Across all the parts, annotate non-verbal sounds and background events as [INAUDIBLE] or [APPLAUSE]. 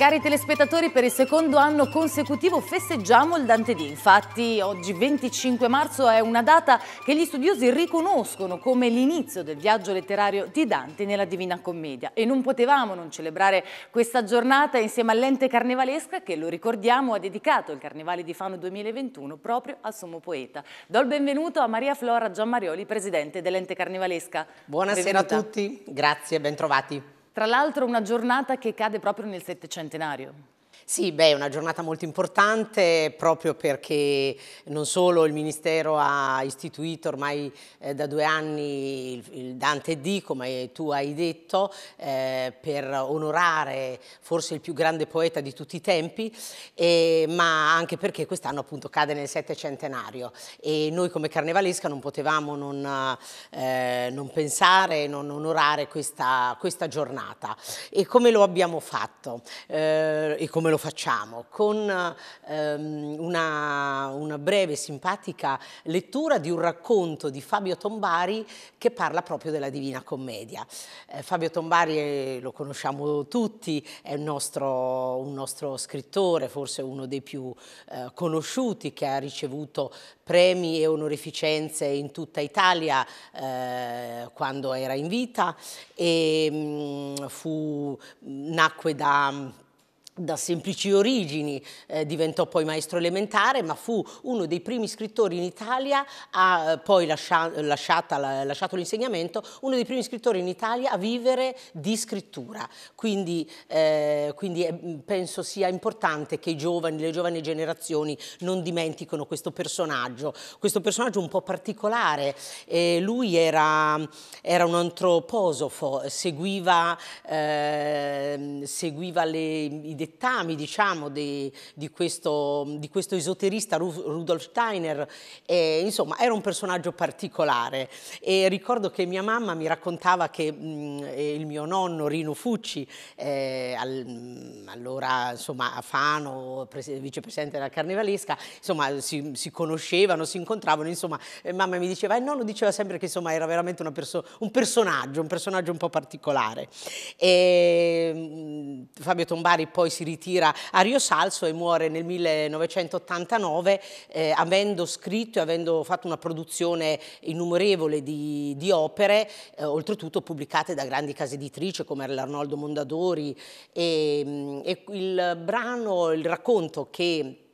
Cari telespettatori, per il secondo anno consecutivo festeggiamo il Dante Dì. Infatti, oggi 25 marzo è una data che gli studiosi riconoscono come l'inizio del viaggio letterario di Dante nella Divina Commedia. E non potevamo non celebrare questa giornata insieme all'ente carnevalesca che, lo ricordiamo, ha dedicato il Carnevale di Fano 2021 proprio al sommo poeta. Do il benvenuto a Maria Flora Giammarioli, presidente dell'ente carnevalesca. Buonasera Benvenuta. a tutti, grazie e bentrovati. Tra l'altro una giornata che cade proprio nel settecentenario. Sì, beh, è una giornata molto importante proprio perché non solo il Ministero ha istituito ormai eh, da due anni il, il, Dante D, come tu hai detto, eh, per onorare forse il più grande poeta di tutti i tempi, eh, ma anche perché quest'anno appunto cade nel settecentenario e noi come Carnevalesca non potevamo non, eh, non pensare, non onorare questa, questa, giornata. E come lo abbiamo fatto? Eh, e come lo facciamo? Con ehm, una, una breve, simpatica lettura di un racconto di Fabio Tombari che parla proprio della Divina Commedia. Eh, Fabio Tombari eh, lo conosciamo tutti, è un nostro, un nostro, scrittore, forse uno dei più eh, conosciuti, che ha ricevuto premi e onorificenze in tutta Italia eh, quando era in vita e mh, mm, fu, mm, nacque da da semplici origini eh, diventò poi maestro elementare, ma fu uno dei primi scrittori in Italia a eh, poi lascia, lasciata, la, lasciato l'insegnamento, uno dei primi scrittori in Italia a vivere di scrittura. Quindi, eh, quindi è, eh, penso sia importante che i giovani, le giovani generazioni non dimenticano questo personaggio, questo personaggio un po' particolare. lui era, era, un antroposofo, seguiva, ehm, seguiva le, i dettagli dettami diciamo, di, di, questo, di, questo, esoterista Ru Rudolf Steiner. E, insomma, era un personaggio particolare e ricordo che mia mamma mi raccontava che mh, mm, il mio nonno Rino Fucci, eh, al, mm, allora insomma, a Fano, vicepresidente della Carnevalesca, insomma, si, si, conoscevano, si incontravano, insomma, mamma mi diceva, e eh, nonno diceva sempre che insomma, era veramente perso un personaggio, un personaggio un po' particolare. E, mm, Fabio Tombari poi si si ritira a Rio Salso e muore nel 1989 eh, avendo scritto e avendo fatto una produzione innumerevole di, di opere, eh, oltretutto pubblicate da grandi case editrici come l'Arnoldo Mondadori e, mm, e il brano, il racconto che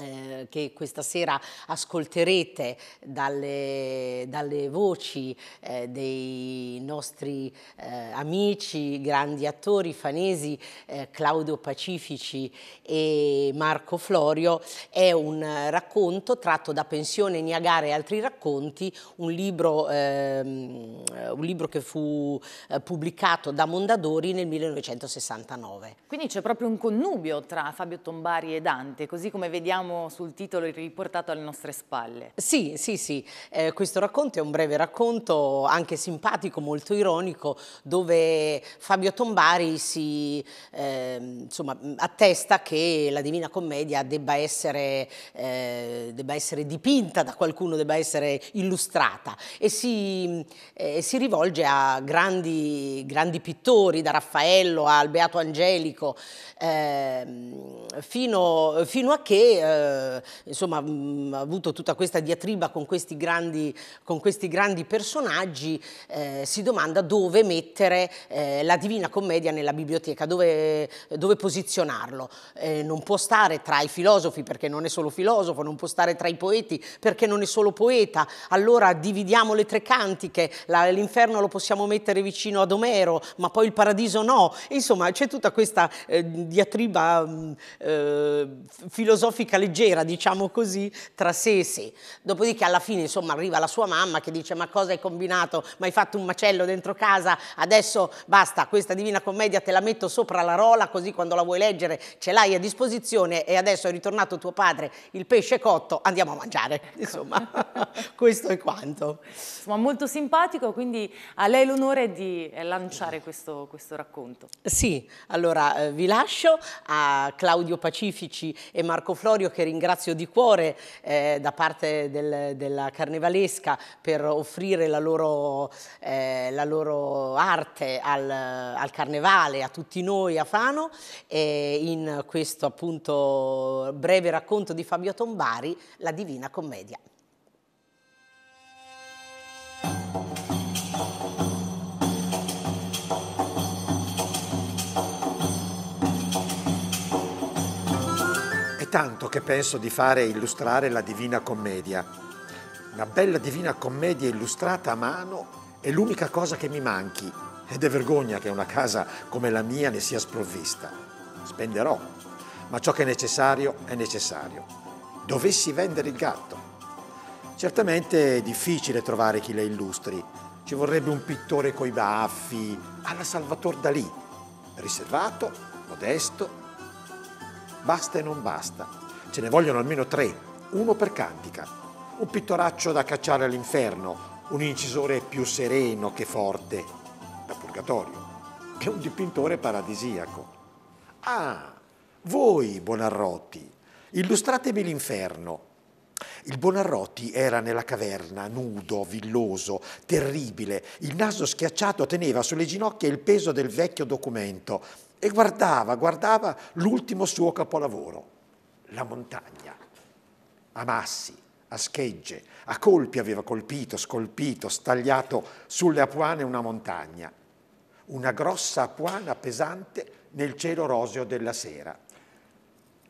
eh, che questa sera ascolterete dalle, dalle voci eh, dei nostri eh, amici, grandi attori fanesi eh, Claudio Pacifici e Marco Florio, è un racconto tratto da Pensione Niagara e altri racconti, un libro, ehm, un libro che fu eh, pubblicato da Mondadori nel 1969. Quindi c'è proprio un connubio tra Fabio Tombari e Dante, così come vediamo abbiamo sul titolo riportato alle nostre spalle. Sì, sì, sì, eh, questo racconto è un breve racconto anche simpatico, molto ironico, dove Fabio Tombari si eh, insomma, attesta che la Divina Commedia debba essere, eh, debba essere, dipinta da qualcuno, debba essere illustrata e si, eh, si rivolge a grandi, grandi, pittori, da Raffaello al Beato Angelico, ehm, fino, fino a che eh, insomma, mh, mm, avuto tutta questa diatriba con questi grandi, con questi grandi personaggi, eh, si domanda dove mettere eh, la Divina Commedia nella biblioteca, dove, dove posizionarlo. Eh, non può stare tra i filosofi perché non è solo filosofo, non può stare tra i poeti perché non è solo poeta, allora dividiamo le tre cantiche, l'inferno lo possiamo mettere vicino ad Omero, ma poi il paradiso no. Insomma, c'è tutta questa eh, diatriba mm, filosofica leggera, diciamo così, tra sé e sé. Dopodiché alla fine insomma arriva la sua mamma che dice ma cosa hai combinato? Ma hai fatto un macello dentro casa, adesso basta, questa Divina Commedia te la metto sopra la rola così quando la vuoi leggere ce l'hai a disposizione e adesso è ritornato tuo padre, il pesce cotto, andiamo a mangiare. Ecco. Insomma, [LAUGHS] questo è quanto. Insomma, molto simpatico, quindi a lei l'onore di eh, lanciare questo, questo racconto. Sì, allora eh, vi lascio a Claudio Pacifici e Marco Florio Gregorio che ringrazio di cuore eh, da parte del, della Carnevalesca per offrire la loro, eh, la loro arte al, al, Carnevale, a tutti noi a Fano e in questo appunto breve racconto di Fabio Tombari, La Divina Commedia. tanto che penso di fare illustrare la Divina Commedia. Una bella Divina Commedia illustrata a mano è l'unica cosa che mi manchi ed è vergogna che una casa come la mia ne sia sprovvista. Spenderò, ma ciò che è necessario è necessario. Dovessi vendere il gatto. Certamente è difficile trovare chi la illustri. Ci vorrebbe un pittore coi baffi, alla Salvatore Dalì, riservato, modesto Basta e non basta. Ce ne vogliono almeno tre, uno per cantica. Un pittoraccio da cacciare all'inferno, un incisore più sereno che forte, da purgatorio, che un dipintore paradisiaco. Ah, voi, Bonarroti, illustratemi l'inferno il Bonarroti era nella caverna, nudo, villoso, terribile. Il naso schiacciato teneva sulle ginocchia il peso del vecchio documento e guardava, guardava l'ultimo suo capolavoro, la montagna. A massi, a schegge, a colpi aveva colpito, scolpito, stagliato sulle apuane una montagna. Una grossa apuana pesante nel cielo roseo della sera.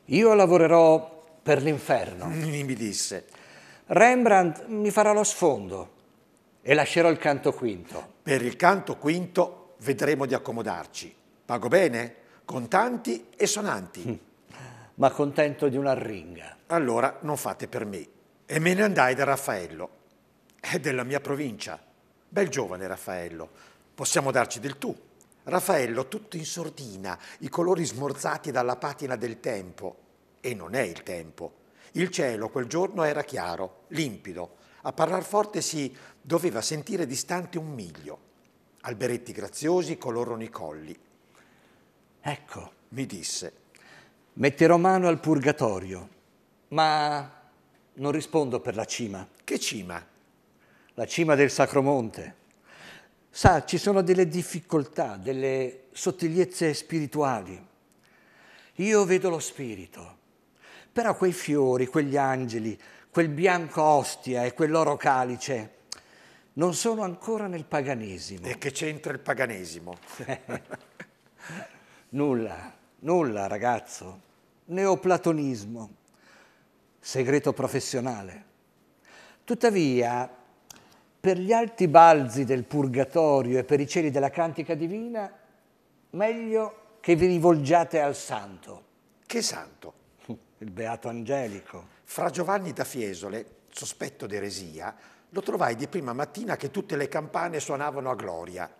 Io lavorerò per l'inferno. Mi disse. Rembrandt mi farà lo sfondo e lascerò il canto quinto. Per il canto quinto vedremo di accomodarci. Pago bene? Contanti e sonanti. Hm. Ma contento di una ringa. Allora non fate per me. E me ne andai da Raffaello. È della mia provincia. Bel giovane Raffaello. Possiamo darci del tu. Raffaello tutto in sordina, i colori smorzati dalla patina del tempo, e non è il tempo. Il cielo quel giorno era chiaro, limpido. A parlar forte si doveva sentire distante un miglio. Alberetti graziosi colorano i colli. Ecco, mi disse. Metterò mano al purgatorio, ma non rispondo per la cima. Che cima? La cima del Sacromonte. Sa, ci sono delle difficoltà, delle sottigliezze spirituali. Io vedo lo spirito però quei fiori, quegli angeli, quel bianco ostia e quell'oro calice non sono ancora nel paganesimo. E che c'entra il paganesimo? [LAUGHS] nulla, nulla ragazzo. Neoplatonismo, segreto professionale. Tuttavia, per gli alti balzi del purgatorio e per i cieli della cantica divina, meglio che vi rivolgiate al santo. Che santo? il Beato Angelico. Fra Giovanni da Fiesole, sospetto d'eresia, lo trovai di prima mattina che tutte le campane suonavano a gloria.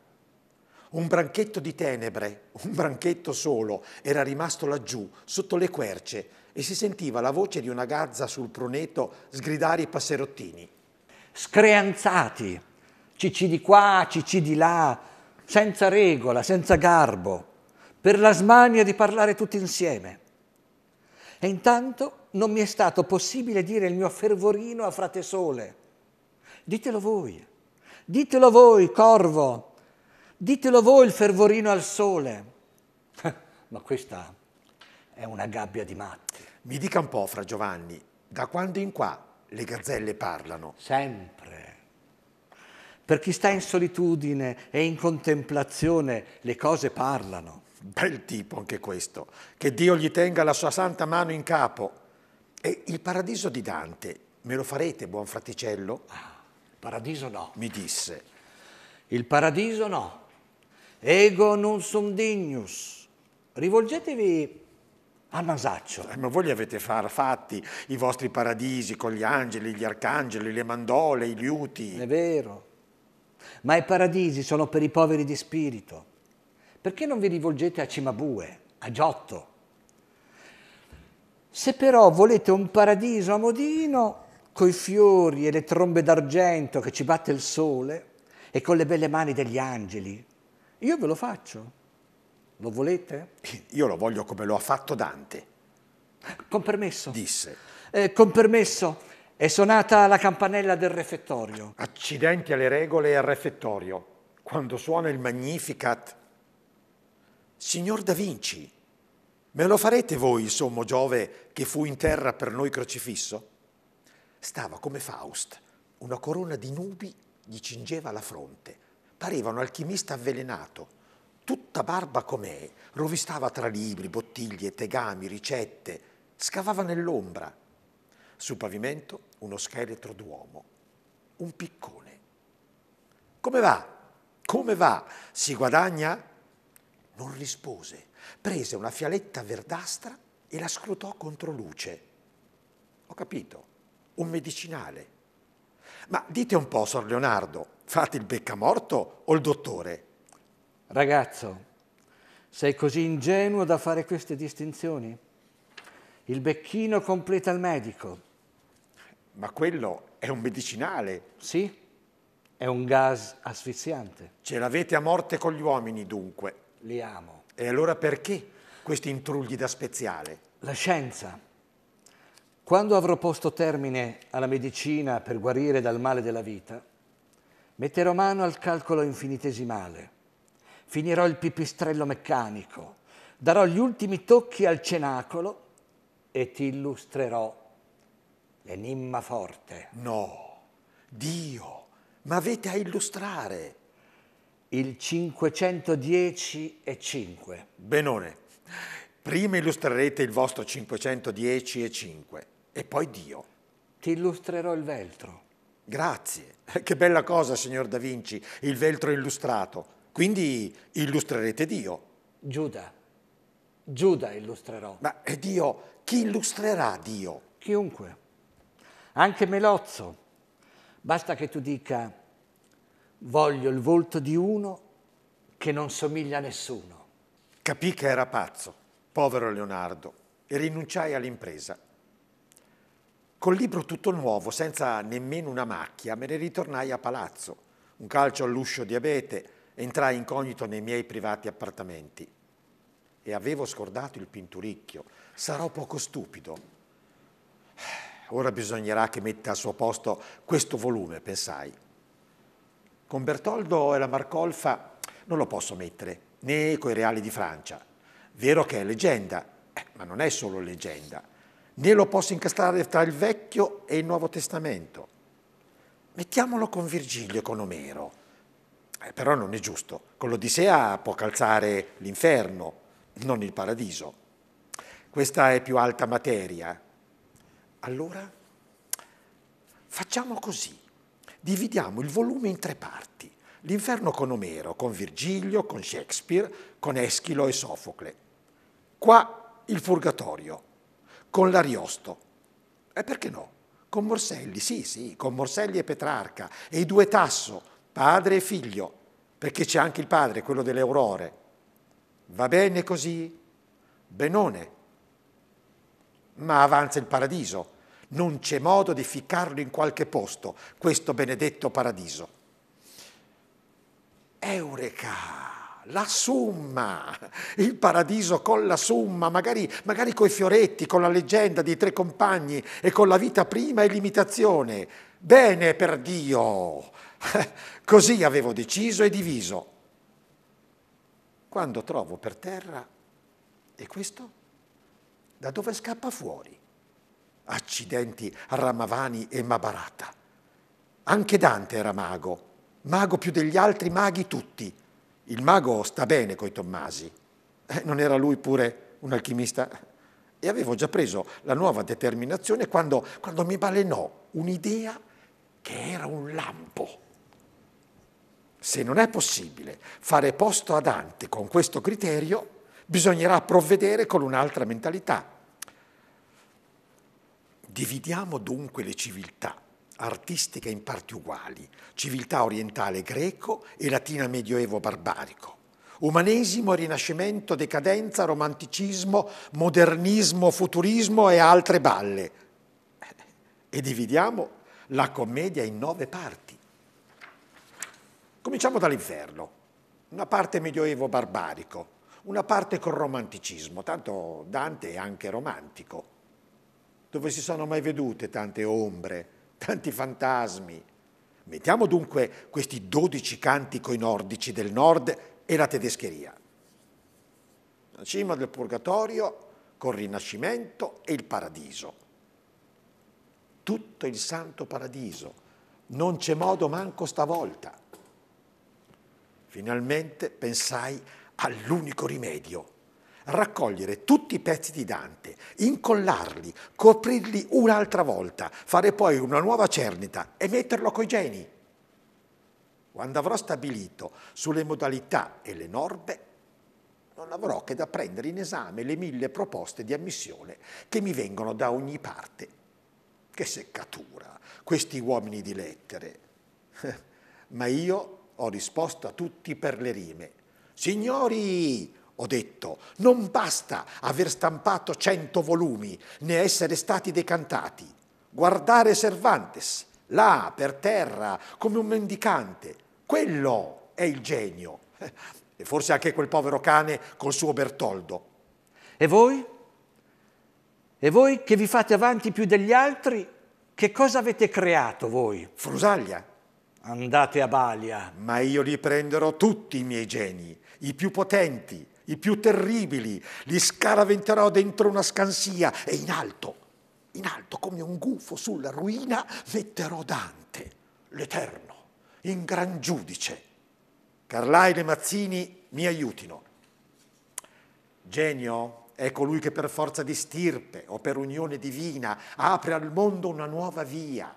Un branchetto di tenebre, un branchetto solo, era rimasto laggiù, sotto le querce, e si sentiva la voce di una gazza sul pruneto sgridare i passerottini. Screanzati, cici di qua, cici di là, senza regola, senza garbo, per la smania di parlare tutti insieme. E intanto non mi è stato possibile dire il mio fervorino a frate sole. Ditelo voi, ditelo voi, corvo, ditelo voi il fervorino al sole. [LAUGHS] Ma questa è una gabbia di matti. Mi dica un po', fra Giovanni, da quando in qua le gazzelle parlano? Sempre. Per chi sta in solitudine e in contemplazione le cose parlano. Bel tipo anche questo, che Dio gli tenga la sua santa mano in capo. E il paradiso di Dante, me lo farete, buon fraticello? Ah, paradiso no. Mi disse. Il paradiso no. Ego non sum dignus. Rivolgetevi a Masaccio. Eh, ma voi li avete far, fatti i vostri paradisi con gli angeli, gli arcangeli, le mandole, i liuti. È vero. Ma i paradisi sono per i poveri di spirito perché non vi rivolgete a Cimabue, a Giotto? Se però volete un paradiso a modino, coi fiori e le trombe d'argento che ci batte il sole, e con le belle mani degli angeli, io ve lo faccio. Lo volete? Io lo voglio come lo ha fatto Dante. Con permesso. Disse. Eh, con permesso. È suonata la campanella del refettorio. Accidenti alle regole e al refettorio. Quando suona il Magnificat Signor Da Vinci, me lo farete voi il sommo Giove che fu in terra per noi crocifisso? Stava come Faust, una corona di nubi gli cingeva la fronte, pareva un alchimista avvelenato, tutta barba com'è, rovistava tra libri, bottiglie, tegami, ricette, scavava nell'ombra. Sul pavimento uno scheletro d'uomo, un piccone. Come va? Come va? Si guadagna? non rispose. Prese una fialetta verdastra e la scrutò contro luce. Ho capito, un medicinale. Ma dite un po', Sor Leonardo, fate il beccamorto o il dottore? Ragazzo, sei così ingenuo da fare queste distinzioni? Il becchino completa il medico. Ma quello è un medicinale. Sì, è un gas asfissiante. Ce l'avete a morte con gli uomini, dunque. Li amo. E allora perché questi intrugli da speziale? La scienza. Quando avrò posto termine alla medicina per guarire dal male della vita, metterò mano al calcolo infinitesimale, finirò il pipistrello meccanico, darò gli ultimi tocchi al cenacolo e ti illustrerò l'enimma forte. No, Dio, ma avete a illustrare. Il 510 e 5. Benone, prima illustrerete il vostro 510 e 5 e poi Dio. Ti illustrerò il veltro. Grazie, [LAUGHS] che bella cosa, signor Da Vinci, il veltro illustrato. Quindi illustrerete Dio. Giuda, Giuda illustrerò. Ma Dio, chi illustrerà Dio? Chiunque, anche Melozzo. Basta che tu dica Voglio il volto di uno che non somiglia a nessuno. Capì che era pazzo, povero Leonardo, e rinunciai all'impresa. Col libro tutto nuovo, senza nemmeno una macchia, me ne ritornai a palazzo. Un calcio all'uscio di abete, entrai incognito nei miei privati appartamenti. E avevo scordato il pinturicchio. Sarò poco stupido. Ora bisognerà che metta a suo posto questo volume, pensai. Con Bertoldo e la Marcolfa non lo posso mettere, né coi Reali di Francia. Vero che è leggenda, eh, ma non è solo leggenda. Né lo posso incastrare tra il Vecchio e il Nuovo Testamento. Mettiamolo con Virgilio e con Omero. Eh, però non è giusto. Con l'Odissea può calzare l'inferno, non il paradiso. Questa è più alta materia. Allora, facciamo così dividiamo il volume in tre parti. L'inferno con Omero, con Virgilio, con Shakespeare, con Eschilo e Sofocle. Qua il Purgatorio, con l'Ariosto. E perché no? Con Morselli, sì, sì, con Morselli e Petrarca, e i due Tasso, padre e figlio, perché c'è anche il padre, quello delle aurore. Va bene così? Benone. Ma avanza il paradiso non c'è modo di ficcarlo in qualche posto, questo benedetto paradiso. Eureka! La summa, il paradiso con la summa, magari, magari coi fioretti, con la leggenda dei tre compagni e con la vita prima e l'imitazione. Bene per Dio! [LAUGHS] Così avevo deciso e diviso. Quando trovo per terra, e questo? Da dove scappa fuori? accidenti Ramavani e Mabarata. Anche Dante era mago, mago più degli altri maghi tutti. Il mago sta bene coi Tommasi. Eh, non era lui pure un alchimista? E avevo già preso la nuova determinazione quando, quando mi balenò un'idea che era un lampo. Se non è possibile fare posto a Dante con questo criterio, bisognerà provvedere con un'altra mentalità, Dividiamo dunque le civiltà, artistiche in parti uguali, civiltà orientale greco e latina medioevo barbarico, umanesimo, rinascimento, decadenza, romanticismo, modernismo, futurismo e altre balle. E dividiamo la commedia in nove parti. Cominciamo dall'inferno, una parte medioevo barbarico, una parte col romanticismo, tanto Dante è anche romantico dove si sono mai vedute tante ombre, tanti fantasmi. Mettiamo dunque questi dodici canti coi nordici del nord e la tedescheria. La cima del purgatorio col rinascimento e il paradiso. Tutto il santo paradiso. Non c'è modo manco stavolta. Finalmente pensai all'unico rimedio raccogliere tutti i pezzi di Dante, incollarli, coprirli un'altra volta, fare poi una nuova cernita e metterlo coi geni. Quando avrò stabilito sulle modalità e le norme, non avrò che da prendere in esame le mille proposte di ammissione che mi vengono da ogni parte. Che seccatura, questi uomini di lettere. [LAUGHS] Ma io ho risposto a tutti per le rime. Signori, ho detto, non basta aver stampato cento volumi, né essere stati decantati. Guardare Cervantes, là, per terra, come un mendicante, quello è il genio. E forse anche quel povero cane col suo Bertoldo. E voi? E voi che vi fate avanti più degli altri, che cosa avete creato voi? Frusaglia. Andate a Balia. Ma io li prenderò tutti i miei geni, i più potenti, i più terribili, li scaraventerò dentro una scansia e in alto, in alto come un gufo sulla ruina vetterò Dante, l'Eterno, in gran giudice. Carlai e Mazzini mi aiutino. Genio è colui che per forza di stirpe o per unione divina apre al mondo una nuova via,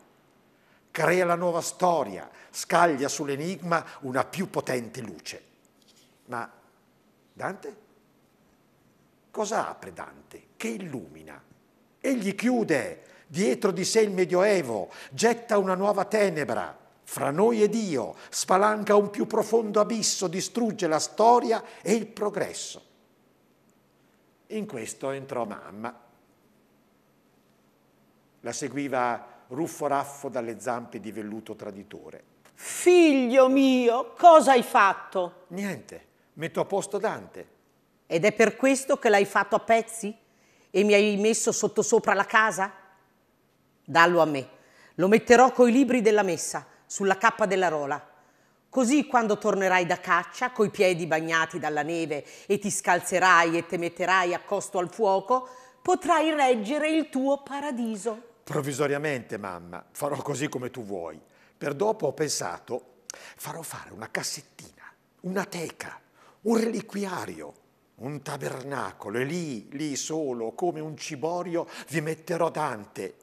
crea la nuova storia, scaglia sull'enigma una più potente luce. Ma Dante? Cosa apre Dante? Che illumina. Egli chiude dietro di sé il Medioevo, getta una nuova tenebra fra noi e Dio, spalanca un più profondo abisso, distrugge la storia e il progresso. In questo entrò mamma. La seguiva Ruffo Raffo dalle zampe di velluto traditore. Figlio mio, cosa hai fatto? Niente metto a posto Dante. Ed è per questo che l'hai fatto a pezzi? E mi hai messo sottosopra la casa? Dallo a me. Lo metterò coi libri della messa, sulla cappa della rola. Così quando tornerai da caccia, coi piedi bagnati dalla neve, e ti scalzerai e te metterai accosto al fuoco, potrai reggere il tuo paradiso. Provvisoriamente, mamma, farò così come tu vuoi. Per dopo ho pensato, farò fare una cassettina, una teca, un reliquiario, un tabernacolo, e lì, lì solo, come un ciborio, vi metterò Dante,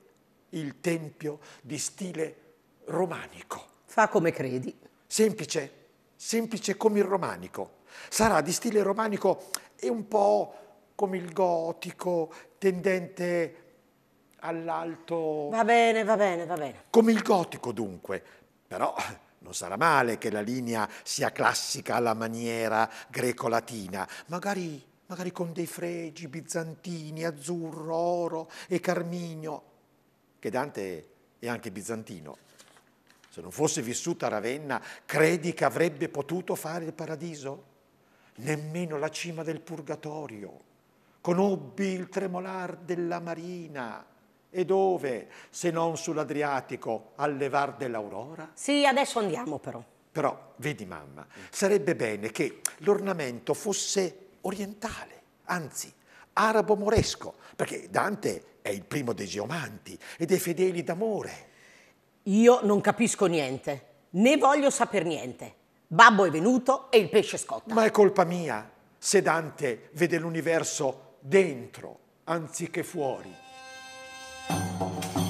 il tempio di stile romanico. Fa come credi. Semplice, semplice come il romanico. Sarà di stile romanico e un po' come il gotico, tendente all'alto... Va bene, va bene, va bene. Come il gotico dunque, però non sarà male che la linea sia classica alla maniera greco-latina, magari, magari con dei fregi bizantini, azzurro, oro e carminio, che Dante è anche bizantino. Se non fosse vissuta a Ravenna, credi che avrebbe potuto fare il paradiso? Nemmeno la cima del purgatorio. Conobbi il tremolar della marina e dove, se non sull'Adriatico, al levar dell'aurora? Sì, adesso andiamo però. Però, vedi mamma, sarebbe bene che l'ornamento fosse orientale, anzi, arabo-moresco, perché Dante è il primo dei geomanti e dei fedeli d'amore. Io non capisco niente, né voglio saper niente. Babbo è venuto e il pesce scotta. Ma è colpa mia se Dante vede l'universo dentro anziché fuori. Thank you.